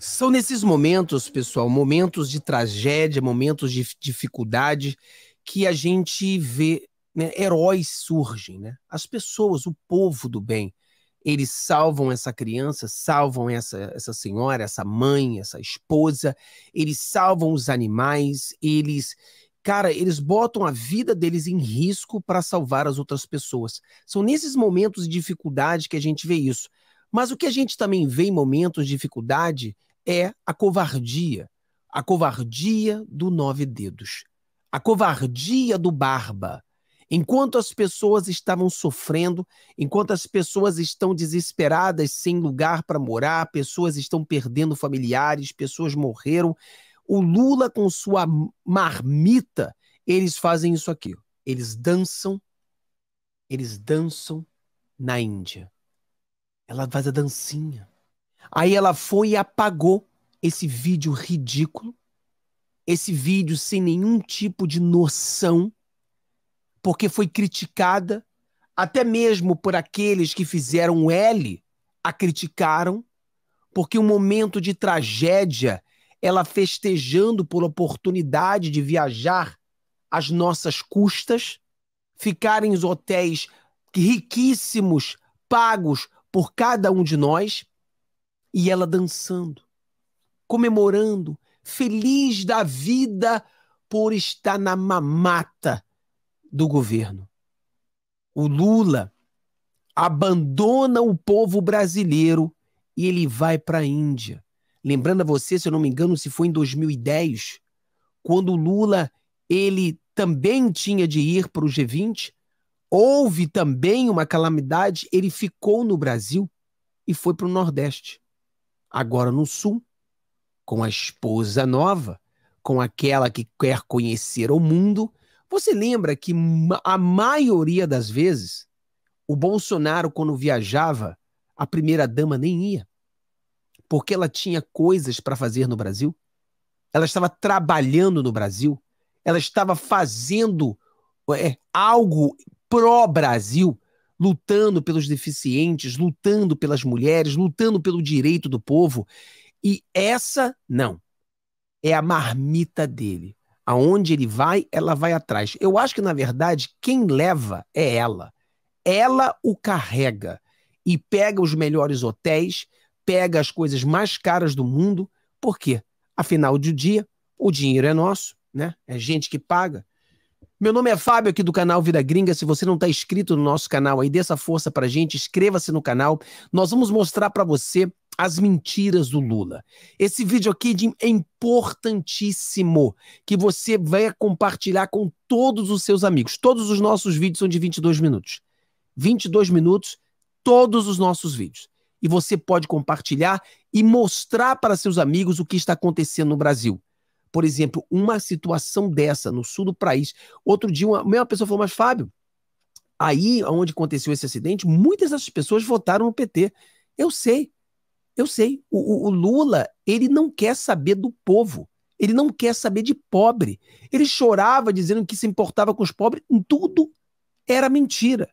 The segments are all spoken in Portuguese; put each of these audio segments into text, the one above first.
São nesses momentos, pessoal, momentos de tragédia, momentos de dificuldade, que a gente vê né, heróis surgem, né? As pessoas, o povo do bem, eles salvam essa criança, salvam essa, essa senhora, essa mãe, essa esposa, eles salvam os animais, eles, cara, eles botam a vida deles em risco para salvar as outras pessoas. São nesses momentos de dificuldade que a gente vê isso. Mas o que a gente também vê em momentos de dificuldade é a covardia. A covardia do nove dedos. A covardia do barba. Enquanto as pessoas estavam sofrendo, enquanto as pessoas estão desesperadas, sem lugar para morar, pessoas estão perdendo familiares, pessoas morreram, o Lula com sua marmita, eles fazem isso aqui. Eles dançam, eles dançam na Índia. Ela faz a dancinha. Aí ela foi e apagou esse vídeo ridículo, esse vídeo sem nenhum tipo de noção, porque foi criticada até mesmo por aqueles que fizeram L, a criticaram, porque um momento de tragédia, ela festejando por oportunidade de viajar às nossas custas, ficar em hotéis riquíssimos, pagos por cada um de nós, e ela dançando, comemorando, feliz da vida por estar na mamata do governo. O Lula abandona o povo brasileiro e ele vai para a Índia. Lembrando a você, se eu não me engano, se foi em 2010, quando o Lula ele também tinha de ir para o G20, houve também uma calamidade, ele ficou no Brasil e foi para o Nordeste agora no Sul, com a esposa nova, com aquela que quer conhecer o mundo. Você lembra que a maioria das vezes o Bolsonaro, quando viajava, a primeira-dama nem ia, porque ela tinha coisas para fazer no Brasil, ela estava trabalhando no Brasil, ela estava fazendo é, algo pró-Brasil lutando pelos deficientes, lutando pelas mulheres, lutando pelo direito do povo. E essa, não. É a marmita dele. Aonde ele vai, ela vai atrás. Eu acho que, na verdade, quem leva é ela. Ela o carrega e pega os melhores hotéis, pega as coisas mais caras do mundo. Porque, Afinal de dia, o dinheiro é nosso, né? É gente que paga. Meu nome é Fábio aqui do canal Vida Gringa. Se você não está inscrito no nosso canal aí, dê essa força pra gente, inscreva-se no canal. Nós vamos mostrar para você as mentiras do Lula. Esse vídeo aqui é importantíssimo que você venha compartilhar com todos os seus amigos. Todos os nossos vídeos são de 22 minutos. 22 minutos, todos os nossos vídeos. E você pode compartilhar e mostrar para seus amigos o que está acontecendo no Brasil por exemplo, uma situação dessa no sul do país. Outro dia, uma, mesma pessoa falou, mas Fábio, aí onde aconteceu esse acidente, muitas dessas pessoas votaram no PT. Eu sei, eu sei. O, o, o, Lula, ele não quer saber do povo. Ele não quer saber de pobre. Ele chorava dizendo que se importava com os pobres. Tudo era mentira.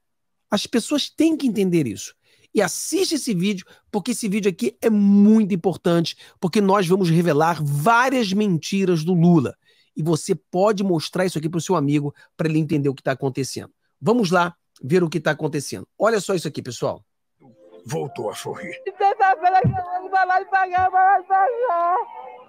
As pessoas têm que entender isso e assiste esse vídeo, porque esse vídeo aqui é muito importante, porque nós vamos revelar várias mentiras do Lula. E você pode mostrar isso aqui para o seu amigo para ele entender o que está acontecendo. Vamos lá ver o que está acontecendo. Olha só isso aqui, pessoal. Voltou a sorrir. Sexta-feira tá que vamos pagar, pagar, pagar.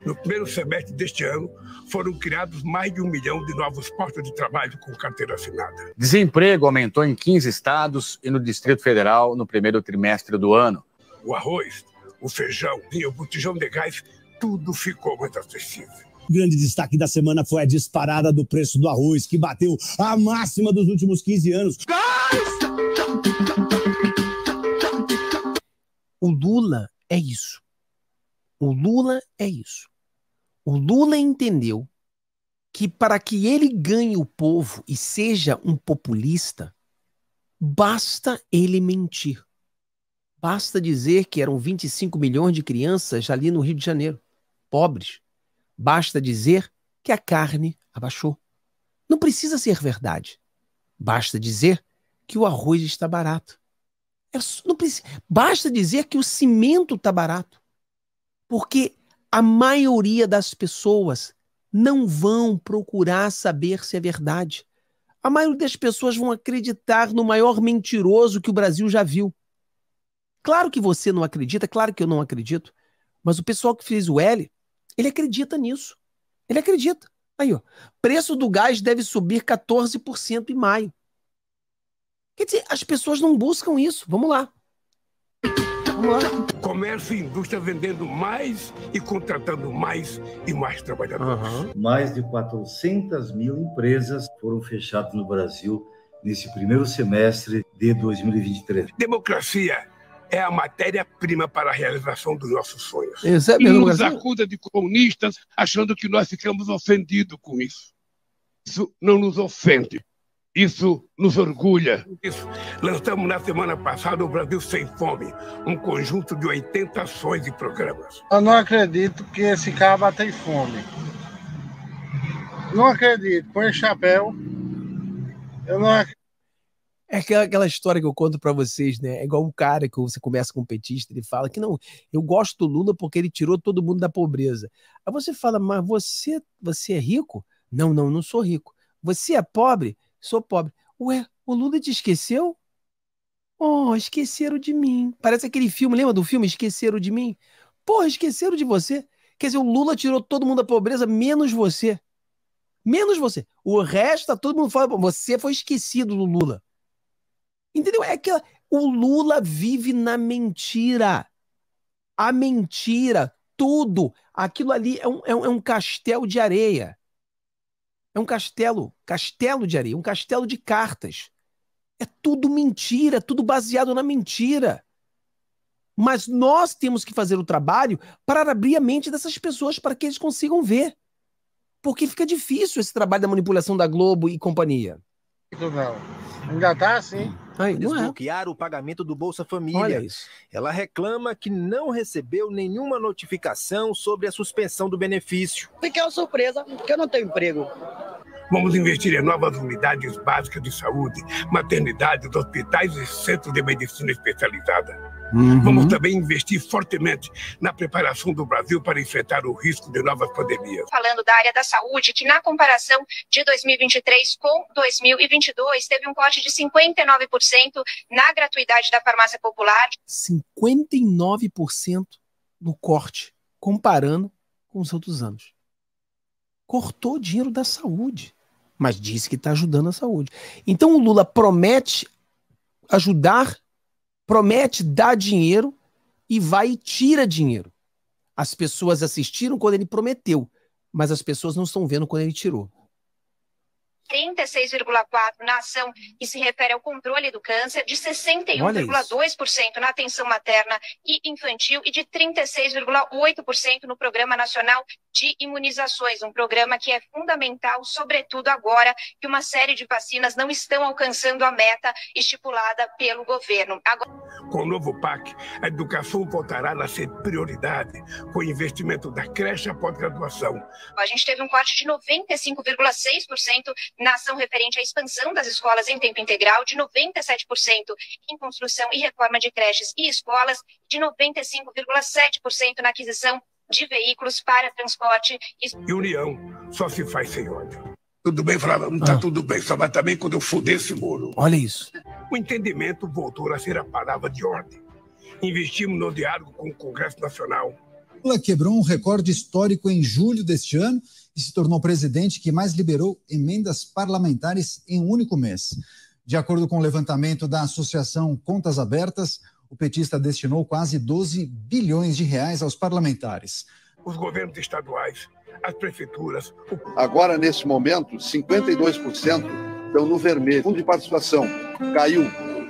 No primeiro semestre deste ano, foram criados mais de um milhão de novos postos de trabalho com carteira assinada. Desemprego aumentou em 15 estados e no Distrito Federal no primeiro trimestre do ano. O arroz, o feijão e o botijão de gás, tudo ficou mais acessível. O grande destaque da semana foi a disparada do preço do arroz, que bateu a máxima dos últimos 15 anos. Gás! O Lula é isso. O Lula é isso. O Lula entendeu que para que ele ganhe o povo e seja um populista, basta ele mentir. Basta dizer que eram 25 milhões de crianças ali no Rio de Janeiro, pobres. Basta dizer que a carne abaixou. Não precisa ser verdade. Basta dizer que o arroz está barato. É precisa, basta dizer que o cimento está barato. Porque a maioria das pessoas não vão procurar saber se é verdade. A maioria das pessoas vão acreditar no maior mentiroso que o Brasil já viu. Claro que você não acredita, claro que eu não acredito, mas o pessoal que fez o L, ele acredita nisso. Ele acredita. Aí, ó. Preço do gás deve subir 14% em maio. Quer dizer, as pessoas não buscam isso. Vamos lá rua. Comércio e indústria vendendo mais e contratando mais e mais trabalhadores. Uhum. Mais de 400 mil empresas foram fechadas no Brasil nesse primeiro semestre de 2023. Democracia é a matéria-prima para a realização dos nossos sonhos. Isso é e nos acusa de comunistas achando que nós ficamos ofendidos com isso. Isso não nos ofende. Isso nos orgulha. Isso. Lançamos na semana passada o Brasil Sem Fome, um conjunto de 80 ações e programas. Eu não acredito que esse cara tem fome. Não acredito. Põe chapéu. Eu não acredito. É aquela, aquela história que eu conto para vocês, né? É igual um cara que você começa com um petista, ele fala que não, eu gosto do Lula porque ele tirou todo mundo da pobreza. Aí você fala, mas você, você é rico? Não, não, não sou rico. Você é pobre? sou pobre. Ué, o Lula te esqueceu? Oh, esqueceram de mim. Parece aquele filme, lembra do filme Esqueceram de mim? Porra, esqueceram de você. Quer dizer, o Lula tirou todo mundo da pobreza, menos você. Menos você. O resto, tá todo mundo fala, você foi esquecido do Lula. Entendeu? É que o Lula vive na mentira. A mentira, tudo. Aquilo ali é um, é um, é um castelo de areia. É um castelo, castelo de areia, um castelo de cartas. É tudo mentira, tudo baseado na mentira. Mas nós temos que fazer o trabalho para abrir a mente dessas pessoas para que eles consigam ver. Porque fica difícil esse trabalho da manipulação da Globo e companhia. Não. Ainda tá assim. Aí, é? desbloquear é. o pagamento do Bolsa Família. Ela reclama que não recebeu nenhuma notificação sobre a suspensão do benefício. Fiquei é uma surpresa, porque eu não tenho emprego. Vamos investir em novas unidades básicas de saúde, maternidades, hospitais e centros de medicina especializada. Uhum. Vamos também investir fortemente na preparação do Brasil para enfrentar o risco de novas pandemias. Falando da área da saúde, que na comparação de 2023 com 2022 teve um corte de 59% na gratuidade da farmácia popular. 59% no corte, comparando com os outros anos. Cortou dinheiro da saúde, mas disse que está ajudando a saúde. Então o Lula promete ajudar promete dar dinheiro e vai e tira dinheiro. As pessoas assistiram quando ele prometeu, mas as pessoas não estão vendo quando ele tirou. 36,4% na ação que se refere ao controle do câncer, de 61,2% na atenção materna e infantil e de 36,8% no Programa Nacional de Imunizações, um programa que é fundamental, sobretudo agora que uma série de vacinas não estão alcançando a meta estipulada pelo governo. Agora... Com o novo PAC, a educação voltará a ser prioridade, com o investimento da creche à pós-graduação. A gente teve um corte de 95,6% na ação referente à expansão das escolas em tempo integral de 97% em construção e reforma de creches e escolas, de 95,7% na aquisição de veículos para transporte. E união só se faz sem ódio. Tudo bem, Flávio, não tá ah. tudo bem, só vai também quando eu fuder esse muro. Olha isso. O entendimento voltou a ser a palavra de ordem. Investimos no diálogo com o Congresso Nacional, Lula quebrou um recorde histórico em julho deste ano e se tornou o presidente que mais liberou emendas parlamentares em um único mês. De acordo com o levantamento da Associação Contas Abertas, o petista destinou quase 12 bilhões de reais aos parlamentares. Os governos estaduais, as prefeituras. O... Agora, nesse momento, 52% estão no vermelho. O fundo de participação caiu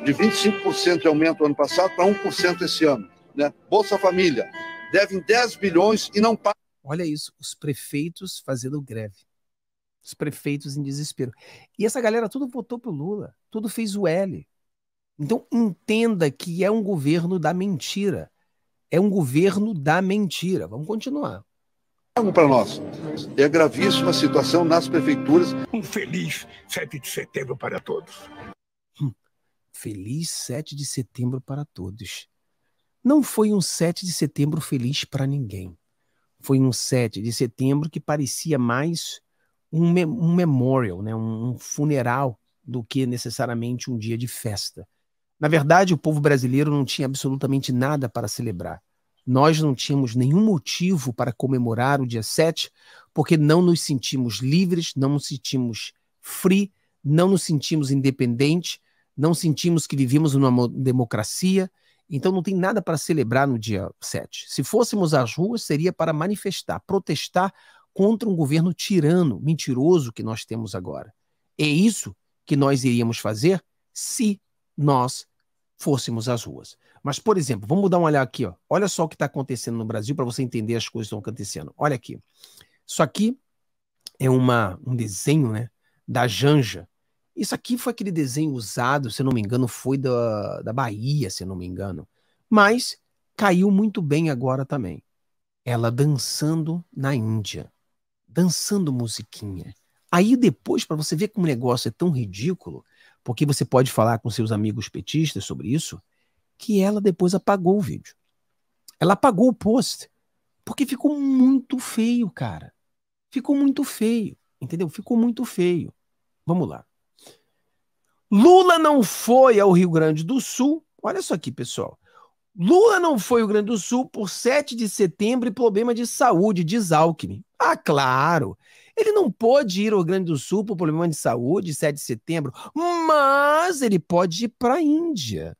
de 25% de aumento ano passado para 1% esse ano. Né? Bolsa Família, devem 10 bilhões e não pagam. Olha isso, os prefeitos fazendo greve. Os prefeitos em desespero. E essa galera tudo votou pro Lula, tudo fez o L. Então entenda que é um governo da mentira. É um governo da mentira. Vamos continuar. Para nós. É gravíssima a situação nas prefeituras. Um feliz 7 de setembro para todos. Hum. Feliz 7 de setembro para todos. Não foi um 7 de setembro feliz para ninguém. Foi um 7 de setembro que parecia mais um, me um memorial, né? um funeral, do que necessariamente um dia de festa. Na verdade, o povo brasileiro não tinha absolutamente nada para celebrar. Nós não tínhamos nenhum motivo para comemorar o dia 7, porque não nos sentimos livres, não nos sentimos free, não nos sentimos independentes, não sentimos que vivíamos numa democracia, então não tem nada para celebrar no dia 7. Se fôssemos às ruas, seria para manifestar, protestar contra um governo tirano, mentiroso que nós temos agora. É isso que nós iríamos fazer se nós fôssemos às ruas. Mas, por exemplo, vamos dar uma olhada aqui. Ó. Olha só o que está acontecendo no Brasil para você entender as coisas que estão acontecendo. Olha aqui. Isso aqui é uma, um desenho né, da Janja, isso aqui foi aquele desenho usado, se não me engano, foi da, da Bahia, se não me engano. Mas caiu muito bem agora também. Ela dançando na Índia, dançando musiquinha. Aí depois, para você ver como o negócio é tão ridículo, porque você pode falar com seus amigos petistas sobre isso, que ela depois apagou o vídeo. Ela apagou o post, porque ficou muito feio, cara. Ficou muito feio, entendeu? Ficou muito feio. Vamos lá. Lula não foi ao Rio Grande do Sul. Olha só aqui, pessoal. Lula não foi ao Rio Grande do Sul por 7 de setembro e problema de saúde, diz Alckmin. Ah, claro. Ele não pôde ir ao Rio Grande do Sul por problema de saúde, 7 de setembro, mas ele pode ir para a Índia.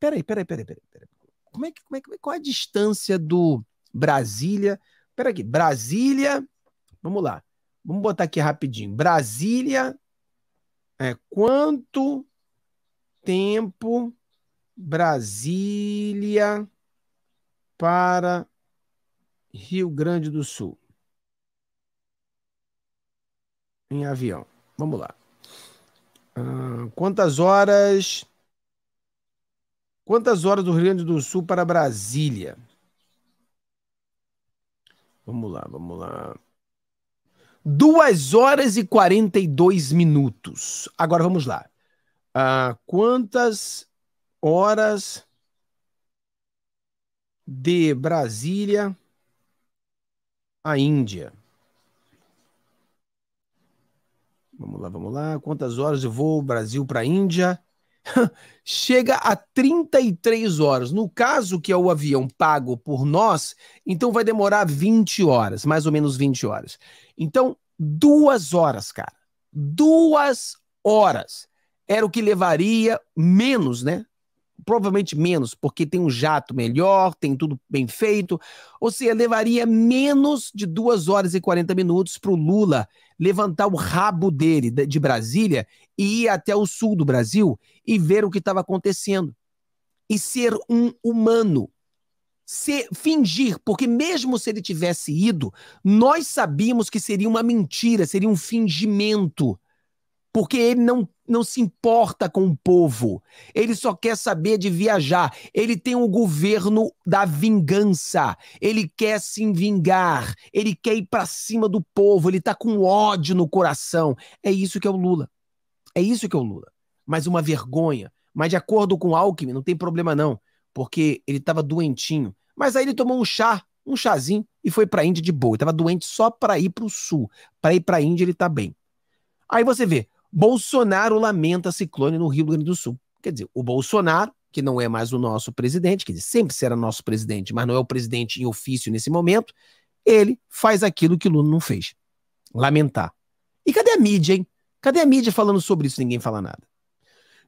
Peraí, peraí, peraí, peraí. peraí. Como é que, como é, que, qual é a distância do Brasília? Peraí, Brasília. Vamos lá. Vamos botar aqui rapidinho. Brasília é, quanto tempo Brasília para Rio Grande do Sul? Em avião. Vamos lá. Ah, quantas horas. Quantas horas do Rio Grande do Sul para Brasília? Vamos lá, vamos lá. 2 horas e 42 minutos. Agora vamos lá. Ah, quantas horas de Brasília à Índia? Vamos lá, vamos lá. Quantas horas de voo Brasil para a Índia? chega a 33 horas. No caso que é o avião pago por nós, então vai demorar 20 horas, mais ou menos 20 horas. Então, duas horas, cara. Duas horas. Era o que levaria menos, né? provavelmente menos, porque tem um jato melhor, tem tudo bem feito. Ou seja, levaria menos de 2 horas e 40 minutos para o Lula levantar o rabo dele de Brasília e ir até o sul do Brasil e ver o que estava acontecendo. E ser um humano. Se, fingir, porque mesmo se ele tivesse ido, nós sabíamos que seria uma mentira, seria um fingimento. Porque ele não não se importa com o povo. Ele só quer saber de viajar. Ele tem um governo da vingança. Ele quer se vingar. Ele quer ir para cima do povo. Ele tá com ódio no coração. É isso que é o Lula. É isso que é o Lula. Mas uma vergonha. Mas de acordo com Alckmin, não tem problema não, porque ele estava doentinho. Mas aí ele tomou um chá, um chazinho e foi para a Índia de boa. Ele estava doente só para ir para o sul. Para ir para a Índia ele tá bem. Aí você vê, Bolsonaro lamenta ciclone no Rio Grande do Sul. Quer dizer, o Bolsonaro, que não é mais o nosso presidente, que sempre será nosso presidente, mas não é o presidente em ofício nesse momento, ele faz aquilo que o Lula não fez. Lamentar. E cadê a mídia, hein? Cadê a mídia falando sobre isso? Ninguém fala nada.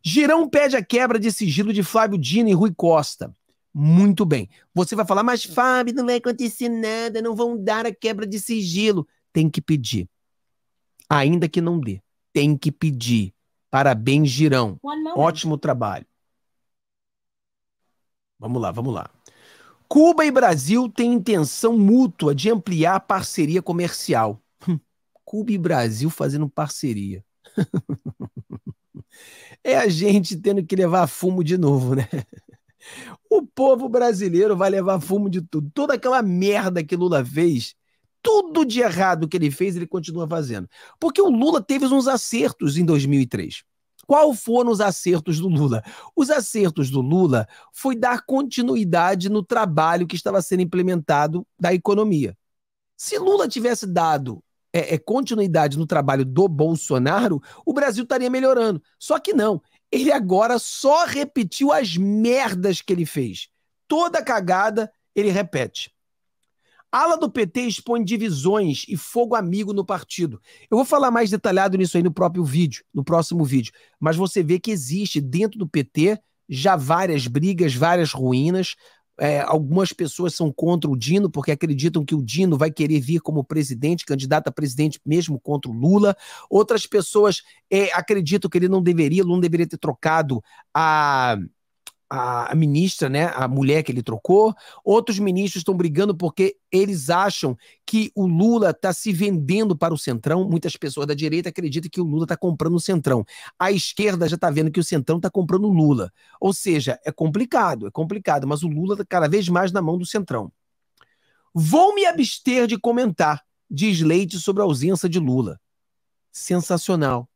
Girão pede a quebra de sigilo de Flávio Dino e Rui Costa. Muito bem. Você vai falar, mas Fábio, não vai acontecer nada, não vão dar a quebra de sigilo. Tem que pedir. Ainda que não dê tem que pedir. Parabéns, Girão. Ótimo trabalho. Vamos lá, vamos lá. Cuba e Brasil têm intenção mútua de ampliar a parceria comercial. Hum, Cuba e Brasil fazendo parceria. é a gente tendo que levar fumo de novo, né? O povo brasileiro vai levar fumo de tudo. Toda aquela merda que Lula fez tudo de errado que ele fez, ele continua fazendo. Porque o Lula teve uns acertos em 2003. Qual foram os acertos do Lula? Os acertos do Lula foi dar continuidade no trabalho que estava sendo implementado da economia. Se Lula tivesse dado é, é, continuidade no trabalho do Bolsonaro, o Brasil estaria melhorando. Só que não. Ele agora só repetiu as merdas que ele fez. Toda cagada ele repete. Ala do PT expõe divisões e fogo amigo no partido. Eu vou falar mais detalhado nisso aí no próprio vídeo, no próximo vídeo. Mas você vê que existe dentro do PT já várias brigas, várias ruínas. É, algumas pessoas são contra o Dino porque acreditam que o Dino vai querer vir como presidente, candidato a presidente mesmo contra o Lula. Outras pessoas é, acreditam que ele não deveria, não deveria ter trocado a a, a ministra, né, a mulher que ele trocou. Outros ministros estão brigando porque eles acham que o Lula está se vendendo para o Centrão. Muitas pessoas da direita acreditam que o Lula está comprando o Centrão. A esquerda já está vendo que o Centrão está comprando o Lula. Ou seja, é complicado, é complicado, mas o Lula está cada vez mais na mão do Centrão. Vou me abster de comentar, diz Leite sobre a ausência de Lula. Sensacional.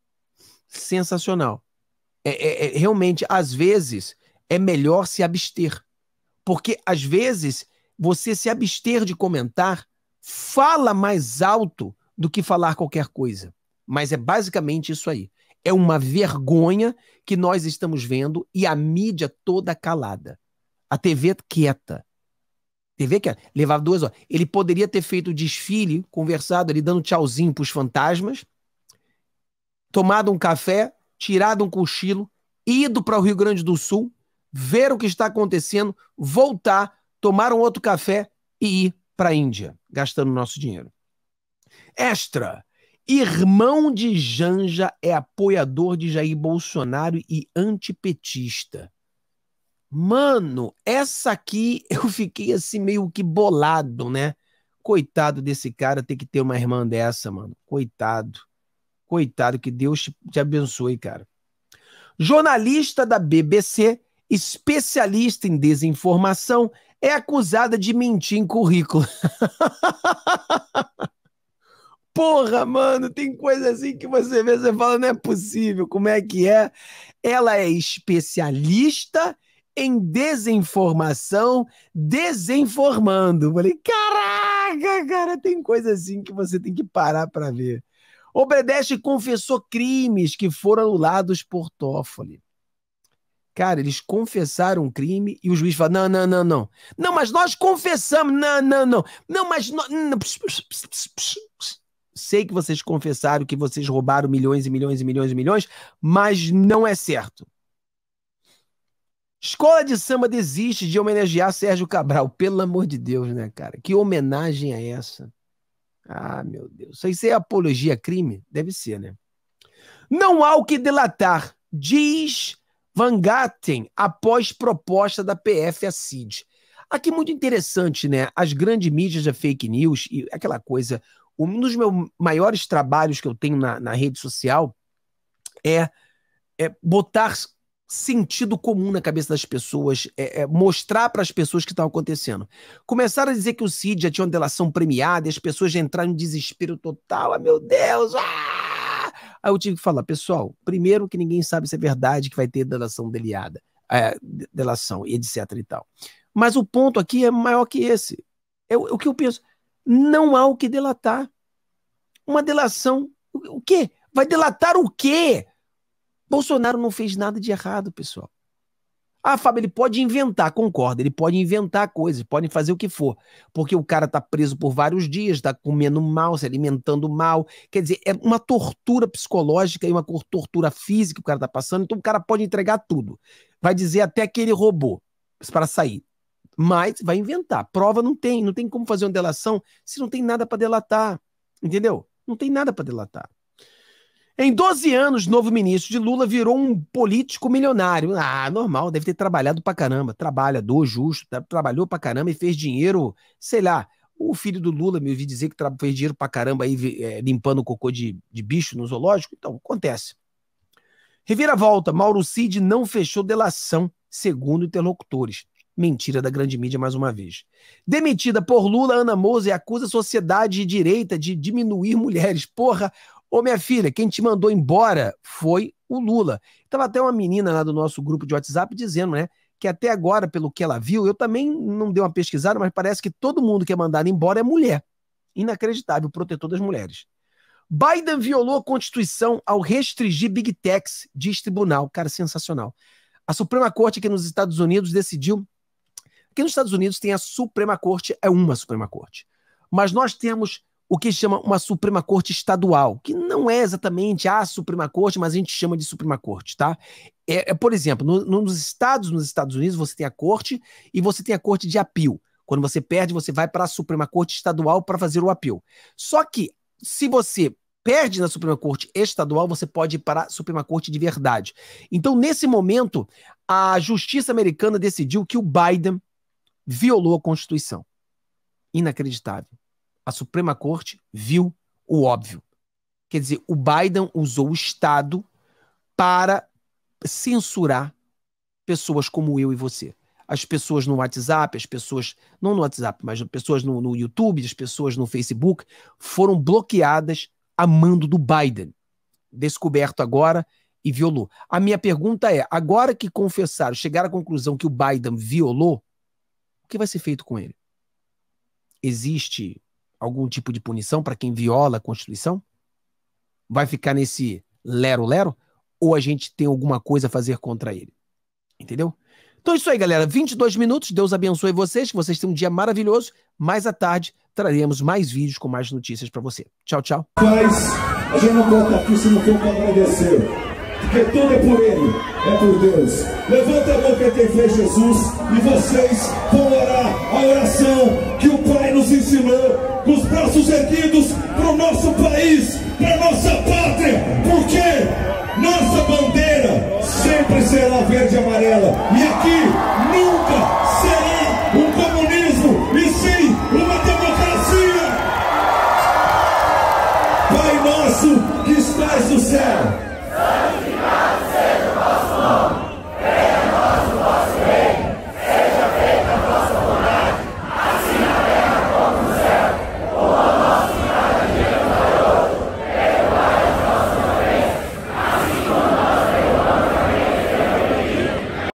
Sensacional. É, é, é realmente, às vezes, é melhor se abster. Porque às vezes você se abster de comentar fala mais alto do que falar qualquer coisa. Mas é basicamente isso aí. É uma vergonha que nós estamos vendo e a mídia toda calada. A TV quieta. TV quieta. Levava duas horas. Ele poderia ter feito o desfile, conversado ali, dando tchauzinho para os fantasmas, tomado um café, tirado um cochilo, ido para o Rio Grande do Sul, ver o que está acontecendo, voltar, tomar um outro café e ir para a Índia, gastando nosso dinheiro. Extra. Irmão de Janja é apoiador de Jair Bolsonaro e antipetista. Mano, essa aqui eu fiquei assim meio que bolado, né? Coitado desse cara ter que ter uma irmã dessa, mano. Coitado. Coitado, que Deus te abençoe, cara. Jornalista da BBC especialista em desinformação, é acusada de mentir em currículo. Porra, mano, tem coisa assim que você vê, você fala, não é possível, como é que é? Ela é especialista em desinformação, desinformando. Falei, caraca, cara, tem coisa assim que você tem que parar para ver. Obredesh confessou crimes que foram anulados por Toffoli. Cara, eles confessaram um crime e o juiz fala: não, não, não, não. Não, mas nós confessamos. Não, não, não. Não, mas. No... Sei que vocês confessaram que vocês roubaram milhões e milhões e milhões e milhões, mas não é certo. Escola de samba desiste de homenagear Sérgio Cabral. Pelo amor de Deus, né, cara? Que homenagem é essa? Ah, meu Deus. Isso aí é apologia a crime? Deve ser, né? Não há o que delatar, diz Van Gatten após proposta da PF a CID. Aqui muito interessante, né? As grandes mídias da fake news e aquela coisa. Um dos meus maiores trabalhos que eu tenho na, na rede social é, é, botar sentido comum na cabeça das pessoas, é, é mostrar para as pessoas que estão acontecendo. Começaram a dizer que o CID já tinha uma delação premiada e as pessoas já entraram em desespero total. Ah, meu Deus! Ah! Aí eu tive que falar, pessoal, primeiro que ninguém sabe se é verdade que vai ter delação deliada, é, delação, etc e tal. Mas o ponto aqui é maior que esse. É o, é o que eu penso. Não há o que delatar. Uma delação, o quê? Vai delatar o quê? Bolsonaro não fez nada de errado, pessoal. Ah, Fábio, ele pode inventar, concorda, ele pode inventar coisas, pode fazer o que for, porque o cara tá preso por vários dias, tá comendo mal, se alimentando mal, quer dizer, é uma tortura psicológica e uma tortura física que o cara tá passando, então o cara pode entregar tudo. Vai dizer até que ele roubou para sair. Mas vai inventar. Prova não tem, não tem como fazer uma delação se não tem nada para delatar, entendeu? Não tem nada para delatar. Em 12 anos, novo ministro de Lula virou um político milionário. Ah, normal, deve ter trabalhado pra caramba. Trabalhador justo, trabalhou pra caramba e fez dinheiro, sei lá. O filho do Lula me ouvi dizer que fez dinheiro pra caramba aí é, limpando o cocô de, de bicho no zoológico. Então, acontece. Reviravolta, Mauro Cid não fechou delação, segundo interlocutores. Mentira da grande mídia mais uma vez. Demitida por Lula, Ana Moser acusa a sociedade de direita de diminuir mulheres. Porra, Ô, minha filha, quem te mandou embora foi o Lula. Tava até uma menina lá do nosso grupo de WhatsApp dizendo, né? Que até agora, pelo que ela viu, eu também não dei uma pesquisada, mas parece que todo mundo que é mandado embora é mulher. Inacreditável, protetor das mulheres. Biden violou a Constituição ao restringir Big Techs, diz tribunal. Cara, sensacional. A Suprema Corte aqui nos Estados Unidos decidiu. Aqui nos Estados Unidos tem a Suprema Corte, é uma Suprema Corte. Mas nós temos o que chama uma Suprema Corte estadual, que não é exatamente a Suprema Corte, mas a gente chama de Suprema Corte, tá? É, é por exemplo, no, nos estados, nos Estados Unidos, você tem a corte e você tem a corte de apio. Quando você perde, você vai para a Suprema Corte estadual para fazer o apio. Só que se você perde na Suprema Corte estadual, você pode ir para a Suprema Corte de verdade. Então, nesse momento, a justiça americana decidiu que o Biden violou a Constituição. Inacreditável a Suprema Corte viu o óbvio. Quer dizer, o Biden usou o Estado para censurar pessoas como eu e você. As pessoas no WhatsApp, as pessoas, não no WhatsApp, mas as pessoas no, no YouTube, as pessoas no Facebook, foram bloqueadas a mando do Biden. Descoberto agora e violou. A minha pergunta é: agora que confessaram, chegaram à conclusão que o Biden violou, o que vai ser feito com ele? Existe algum tipo de punição para quem viola a Constituição? Vai ficar nesse lero-lero? Ou a gente tem alguma coisa a fazer contra ele? Entendeu? Então é isso aí, galera. 22 minutos. Deus abençoe vocês. Que vocês tenham um dia maravilhoso. Mais à tarde traremos mais vídeos com mais notícias para você. Tchau, tchau. Mas a gente não aqui se não for para agradecer. Porque tudo é por ele, é por Deus. Levanta a mão tem fé Jesus e vocês vão lá irmão, com os braços erguidos para o nosso país, para a nossa paz.